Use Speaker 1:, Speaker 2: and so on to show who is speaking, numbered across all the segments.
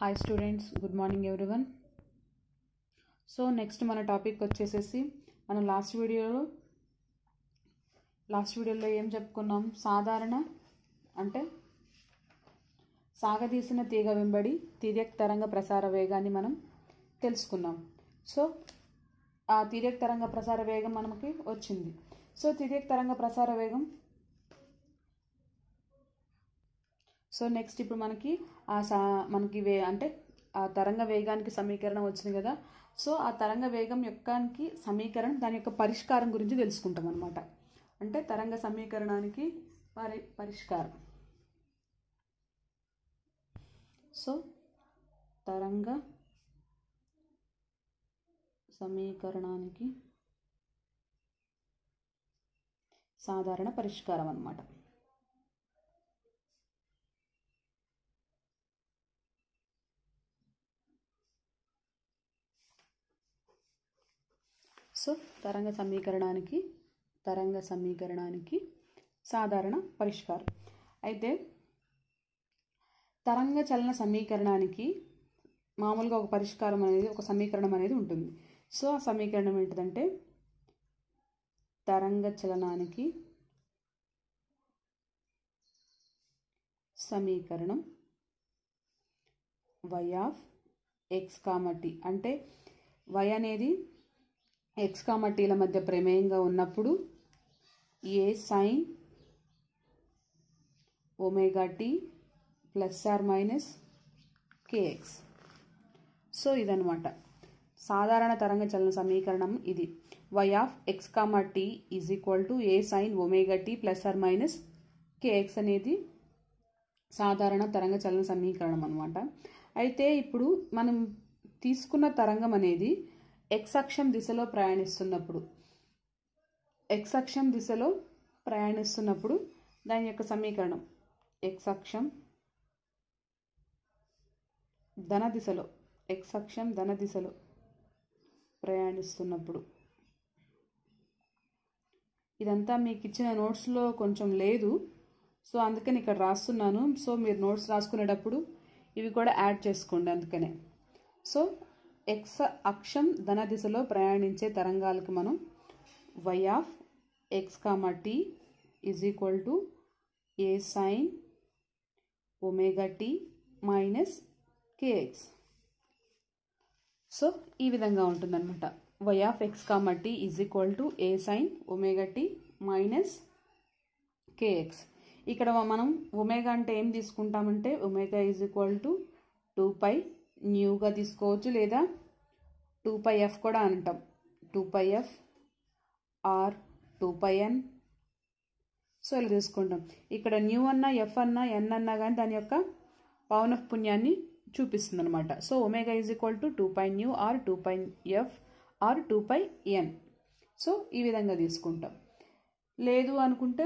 Speaker 1: hi students good morning everyone so next మన topic వచ్చేసేసి మనం లాస్ట్ వీడియోలో లాస్ట్ వీడియోలో ఏం చెప్పుకున్నాం సాధారణ అంటే సాగదీసిన తీగ వెంబడి తిర్యక్ తరంగ ప్రసార వేగాన్ని మనం తెలుసుకున్నాం సో ఆ తిర్యక్ తరంగ ప్రసార వేగం మనకి వచ్చింది సో తిర్యక్ తరంగ ప్రసార వేగం సో నెక్స్ట్ ఇప్పుడు మనకి ఆ సా మనకి వే అంటే ఆ తరంగ వేగానికి సమీకరణం వచ్చింది కదా సో ఆ తరంగ వేగం యొక్కకి సమీకరణం దాని యొక్క పరిష్కారం గురించి తెలుసుకుంటాం అనమాట అంటే తరంగ సమీకరణానికి పరి పరిష్కారం సో తరంగ సమీకరణానికి సాధారణ పరిష్కారం అనమాట సో తరంగ సమీకరణానికి తరంగ సమీకరణానికి సాధారణ పరిష్కారం అయితే తరంగ చలన సమీకరణానికి మామూలుగా ఒక పరిష్కారం అనేది ఒక సమీకరణం అనేది ఉంటుంది సో ఆ సమీకరణం ఏంటిదంటే తరంగ చలనానికి సమీకరణం వై ఆఫ్ ఎక్స్ కామటి అంటే వై అనేది ఎక్స్ కామటీల మధ్య ప్రమేయంగా ఉన్నప్పుడు A sine omega t plus or minus k x so ఇదనమాట సాధారణ తరంగ చలన సమీకరణం ఇది y of x comma t is equal to A sine omega t plus or minus k x అనేది సాధారణ తరంగ చలన సమీకరణం అనమాట అయితే ఇప్పుడు మనం తీసుకున్న తరంగం అనేది ఎక్స్ అక్షం దిశలో ప్రయాణిస్తున్నప్పుడు ఎక్స్ అక్షం దిశలో ప్రయాణిస్తున్నప్పుడు దాని యొక్క సమీకరణం ఎక్స్ అక్షం ధన దిశలో ఎక్స్ అక్షం ధన దిశలో ప్రయాణిస్తున్నప్పుడు ఇదంతా మీకు ఇచ్చిన నోట్స్లో కొంచెం లేదు సో అందుకని ఇక్కడ రాస్తున్నాను సో మీరు నోట్స్ రాసుకునేటప్పుడు ఇవి కూడా యాడ్ చేసుకోండి అందుకనే సో ఎక్స్ అక్షం ధన దిశలో ప్రయాణించే తరంగాలకు మనం y of x comma t is equal to A sine omega t minus k x so ఈ విధంగా ఉంటుందన్నమాట y of x comma t is equal to A sine omega t minus k x ఇక్కడ మనం ఒమేగా అంటే ఏం తీసుకుంటామంటే omega is equal to two pi న్యూగా తీసుకోవచ్చు లేదా టూ పై ఎఫ్ కూడా అంటాం two pi f or two pi n so ఇలా తీసుకుంటాం ఇక్కడ న్యూ అన్నా ఎఫ్ అన్నా ఎన్ అన్నా కానీ దాని యొక్క పవన్ పుణ్యాన్ని చూపిస్తుంది అనమాట so omega is equal to two pi nu or two pi f or two pi n so ఈ విధంగా తీసుకుంటాం లేదు అనుకుంటే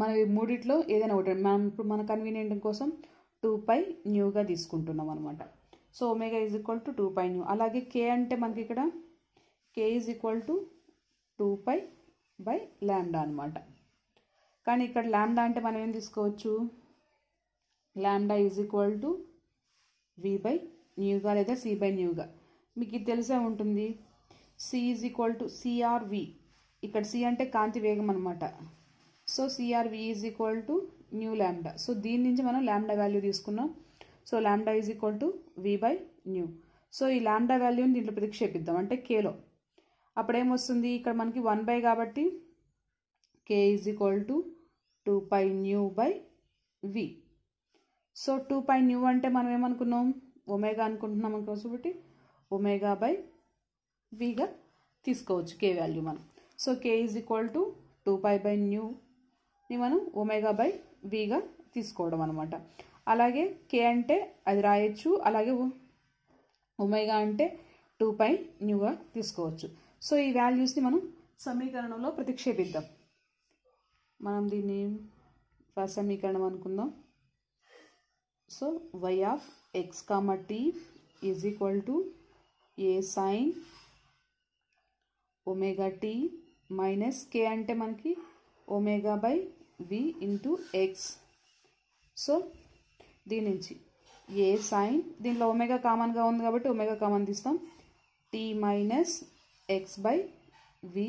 Speaker 1: మనం మూడిట్లో ఏదైనా ఒకటి మనం ఇప్పుడు మన కన్వీనియంట్ కోసం టూ పై న్యూగా తీసుకుంటున్నాం అనమాట so omega is equal to two pi nu అలాగే కే అంటే మనకి ఇక్కడ k is equal to two pi by lambda అనమాట కానీ ఇక్కడ ల్యాండా అంటే మనం ఏం తీసుకోవచ్చు lambda is equal to v by న్యూగా లేదా సి బై న్యూగా మీకు ఇది తెలిసే ఉంటుంది c is equal to c r v ఇక్కడ సి అంటే కాంతి వేగం అనమాట so c r v is equal to nu lambda so దీని నుంచి మనం ల్యాండా వాల్యూ తీసుకున్నాం so lambda is equal to v by nu so ఈ ల్యాండా వాల్యూని దీంట్లో ప్రతిక్షేపిద్దాం అంటే కేలో అప్పుడేమొస్తుంది ఇక్కడ మనకి వన్ బై కాబట్టి k is equal to two pi nu by v so two pi nu అంటే మనం ఏమనుకున్నాం ఒమేగా అనుకుంటున్నాం అనుకో కాబట్టి ఒమేగా బై విగా తీసుకోవచ్చు కే వాల్యూ మనం so k is equal to two pi by nu ని మనం ఒమేగా బై విగా తీసుకోవడం అనమాట అలాగే కే అంటే అది రాయొచ్చు అలాగే ఒమేగా అంటే టూ పై న్యూగా తీసుకోవచ్చు సో ఈ వాల్యూస్ని మనం సమీకరణంలో ప్రతిక్షేపిద్దాం మనం దీన్ని ఫస్ట్ సమీకరణం అనుకుందాం so y of x comma t is equal to A sine omega t minus k అంటే మనకి omega by v into x so దీని నుంచి ఏ సైన్ దీనిలో ఒమేగా కామన్గా ఉంది కాబట్టి ఒమేగా కామన్ తీస్తాం t minus x by v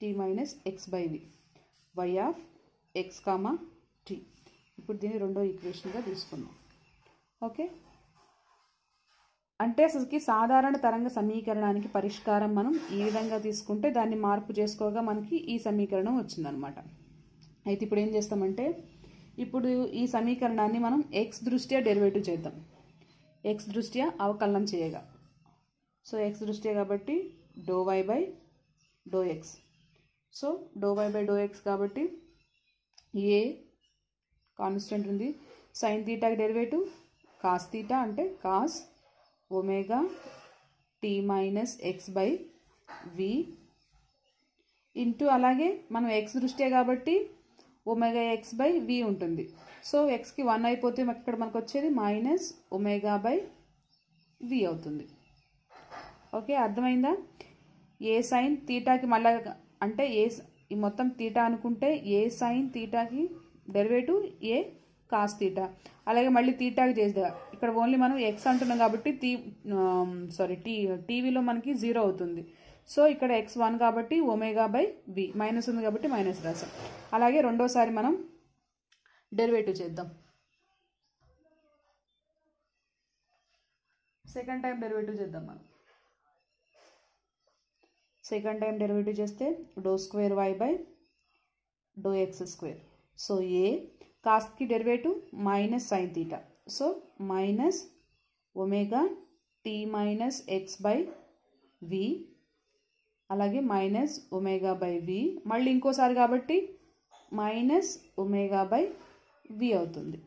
Speaker 1: t minus x by v y of x comma t ఇప్పుడు దీన్ని రెండో ఈక్వేషన్గా తీసుకున్నాం ఓకే అంటే అసలుకి సాధారణ తరంగ సమీకరణానికి పరిష్కారం మనం ఈ విధంగా తీసుకుంటే దాన్ని మార్పు చేసుకోగా మనకి ఈ సమీకరణం వచ్చిందనమాట అయితే ఇప్పుడు ఏం చేస్తామంటే ఇప్పుడు ఈ సమీకరణాన్ని మనం ఎక్స్ దృష్ట్యా డెరివేటివ్ చేద్దాం ఎక్స్ దృష్ట్యా అవకలనం చేయగా సో ఎక్స్ దృష్ట్యా కాబట్టి do y by do x so do y by do x కాబట్టి ఏ కాన్స్టెంట్ ఉంది సైన్ తీటాకి డెరివేటివ్ కాస్ తీటా అంటే cos omega t minus x by v into అలాగే మనం ఎక్స్ దృష్ట్యా కాబట్టి ఒమేగా ఎక్స్ బై వి ఉంటుంది సో ఎక్స్కి వన్ అయిపోతే ఇక్కడ మనకు వచ్చేది మైనస్ ఒమేగా బై వి అవుతుంది ఓకే అర్థమైందా ఏ సైన్ తీటాకి మళ్ళా అంటే ఏ ఈ మొత్తం తీటా అనుకుంటే ఏ సైన్ తీటాకి డెరివేటివ్ ఏ కాస్ తీటా అలాగే మళ్ళీ తీటాకి చేసేదా ఇక్కడ ఓన్లీ మనం ఎక్స్ అంటున్నాం కాబట్టి టీ సారీ టీ టీవీలో మనకి జీరో అవుతుంది సో ఇక్కడ ఎక్స్ వన్ కాబట్టి ఒమేగా బై బి మైనస్ ఉంది కాబట్టి మైనస్ రాసాం అలాగే రెండోసారి మనం డెరివేటివ్ చేద్దాం సెకండ్ టైం డెరివేటివ్ చేద్దాం మనం సెకండ్ టైం డెరివేటివ్ చేస్తే do square y by do x square so A కాస్ట్కి derivative minus sine theta so minus omega t minus x by v అలాగే మైనస్ ఒమేగా బై వి మళ్ళీ ఇంకోసారి కాబట్టి minus omega by వి అవుతుంది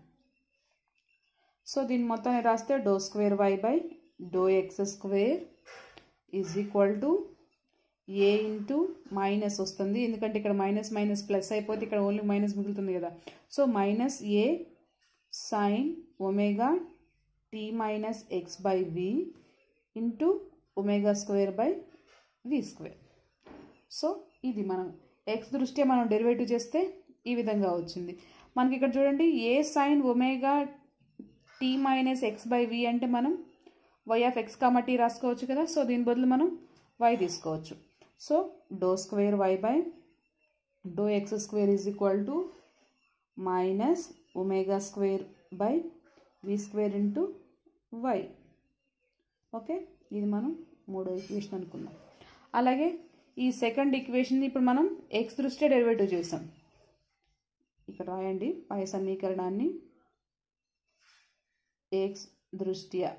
Speaker 1: so దీని మొత్తాన్ని రాస్తే do square y by do x square is equal to A into minus వస్తుంది ఎందుకంటే ఇక్కడ మైనస్ మైనస్ ప్లస్ అయిపోతే ఇక్కడ ఓన్లీ మైనస్ మిగులుతుంది కదా so minus A sine omega t minus x by v into omega square by v square so ఇది మనం X దృష్ట్యా మనం డెరివేటివ్ చేస్తే ఈ విధంగా వచ్చింది మనకి ఇక్కడ చూడండి A sine omega t minus x by v అంటే మనం వై ఆఫ్ ఎక్స్ కామా రాసుకోవచ్చు కదా సో దీని బదులు మనం వై తీసుకోవచ్చు so do square y by do x square is equal to minus omega square by v square into y okay ఇది మనం మూడో ఈక్వేషన్ అనుకున్నాం అలాగే ఈ సెకండ్ ఈక్వేషన్ ఇప్పుడు మనం ఎక్స్ దృష్టి డెరివేటివ్ చేసాం ఇక్కడ రాయండి పై సమీకరణాన్ని ఎక్స్ దృష్ట్యా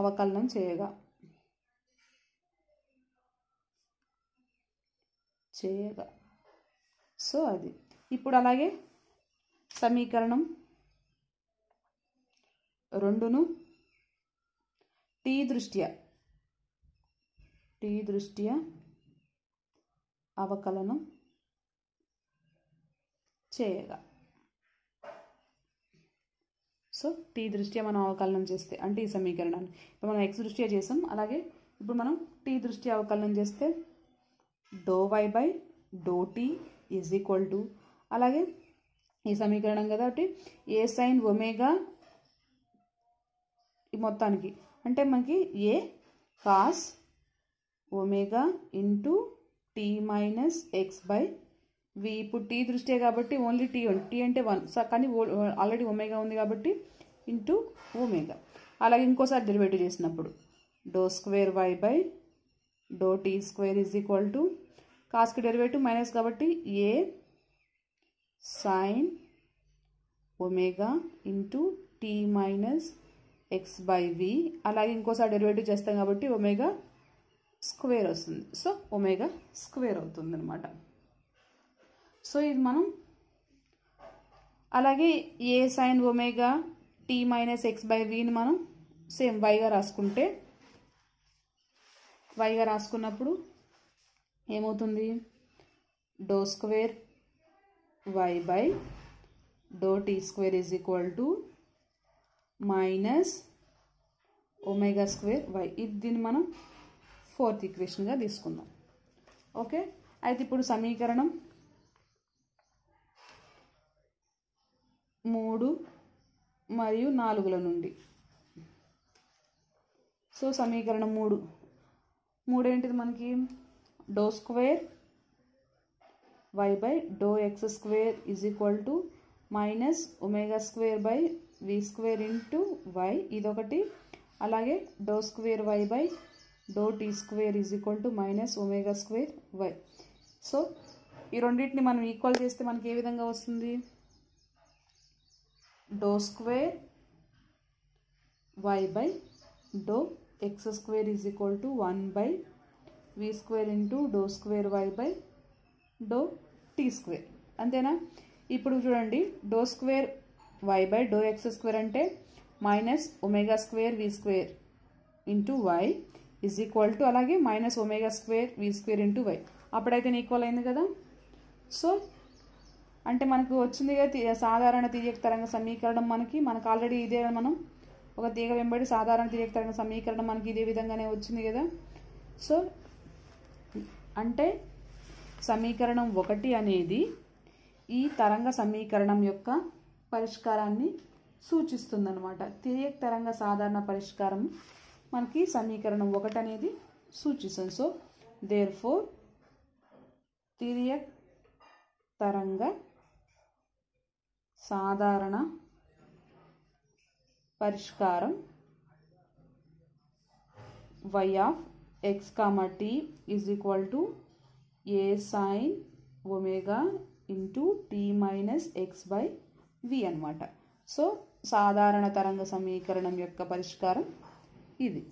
Speaker 1: అవకలనం చేయగా చేయగా సో అది ఇప్పుడు అలాగే సమీకరణం రెండును టీ దృష్ట్యా టీ దృష్ట్యా అవకలనం చేయగా సో టీ దృష్ట్యా మనం అవకలనం చేస్తే అంటే ఈ సమీకరణాన్ని ఇప్పుడు మనం ఎక్స్ దృష్ట్యా చేసాం అలాగే ఇప్పుడు మనం టీ దృష్ట్యా అవకలనం చేస్తే do y by do t is equal to అలాగే ఈ సమీకరణం కాబట్టి ఏ సైన్ ఒమేగా ఈ మొత్తానికి అంటే మనకి A cos omega into t minus x by v ఇప్పుడు టీ దృష్టే కాబట్టి ఓన్లీ టీ వన్ టీ అంటే వన్ కానీ ఆల్రెడీ ఒమేగా ఉంది కాబట్టి ఇంటూ ఒమేగా అలాగే ఇంకోసారి డెలివేటివ్ చేసినప్పుడు do square y by do t square is equal to కాస్కి డెరివేటివ్ మైనస్ కాబట్టి A sine omega into t minus x by v అలాగే ఇంకోసారి డెరివేటివ్ చేస్తాం కాబట్టి ఒమేగా స్క్వేర్ వస్తుంది సో ఒమేగా స్క్వేర్ అవుతుంది అనమాట సో ఇది మనం అలాగే A sine omega t minus x by విని మనం సేమ్ వైగా రాసుకుంటే వైగా రాసుకున్నప్పుడు ఏమవుతుంది do square y by do t square is equal to minus omega square y ఇది దీన్ని మనం ఫోర్త్ ఈక్వేషన్గా తీసుకుందాం ఓకే అయితే ఇప్పుడు సమీకరణం మూడు మరియు నాలుగుల నుండి సో సమీకరణం మూడు మూడేంటిది మనకి do square y by do x square is equal to minus omega square by v square into y ఇదొకటి అలాగే do square y by do t square is equal to minus omega square y so ఈ రెండింటిని మనం equal చేస్తే మనకి ఏ విధంగా వస్తుంది do square y by do x square is equal to one by v square into do square y by do t square అంతేనా ఇప్పుడు చూడండి do square y by do x square అంటే minus omega square v square into y is equal to అలాగే minus omega square v square into y అప్పుడైతే equal అయింది కదా so అంటే మనకు వచ్చింది కదా సాధారణ తీయక తరంగ సమీకరణం మనకి మనకు ఆల్రెడీ ఇదే మనం ఒక తీగ వెంబడి సాధారణ తీయక తరంగ సమీకరణం మనకి ఇదే విధంగానే వచ్చింది కదా సో అంటే సమీకరణం ఒకటి అనేది ఈ తరంగ సమీకరణం యొక్క పరిష్కారాన్ని సూచిస్తుందన్నమాట తెలియక తరంగ సాధారణ పరిష్కారం మనకి సమీకరణం ఒకటి అనేది సూచిస్తుంది సో దేర్ ఫోర్ తిరియ తరంగ సాధారణ పరిష్కారం y of x comma t is equal to A sine omega into t minus x by v అనమాట సో సాధారణ తరంగ సమీకరణం యొక్క పరిష్కారం ఇది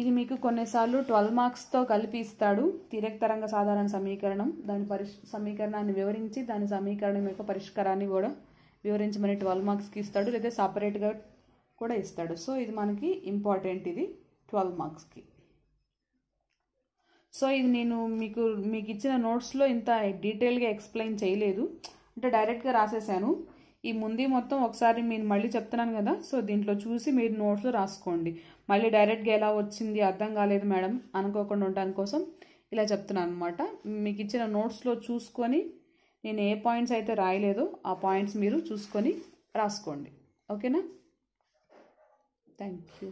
Speaker 1: ఇది మీకు కొన్నిసార్లు ట్వెల్వ్ మార్క్స్తో కలిపి ఇస్తాడు తిరగ తరంగ సాధారణ సమీకరణం దాని పరిష్ సమీకరణాన్ని వివరించి దాని సమీకరణం యొక్క పరిష్కారాన్ని కూడా వివరించి మన ట్వెల్వ్ మార్క్స్కి ఇస్తాడు లేదా సపరేట్గా కూడా ఇస్తాడు సో ఇది మనకి ఇంపార్టెంట్ ఇది ట్వెల్వ్ మార్క్స్కి సో ఇది నేను మీకు మీకు ఇచ్చిన నోట్స్లో ఇంత డీటెయిల్గా ఎక్స్ప్లెయిన్ చేయలేదు అంటే డైరెక్ట్గా రాసేసాను ఈ ముందు మొత్తం ఒకసారి నేను మళ్ళీ చెప్తున్నాను కదా సో దీంట్లో చూసి మీరు నోట్స్లో రాసుకోండి మళ్ళీ డైరెక్ట్గా ఎలా వచ్చింది అర్థం కాలేదు మేడం అనుకోకుండా ఉండడం కోసం ఇలా చెప్తున్నాను అనమాట మీకు ఇచ్చిన నోట్స్లో చూసుకొని నేను ఏ పాయింట్స్ అయితే రాయలేదో ఆ పాయింట్స్ మీరు చూసుకొని రాసుకోండి ఓకేనా థ్యాంక్ యూ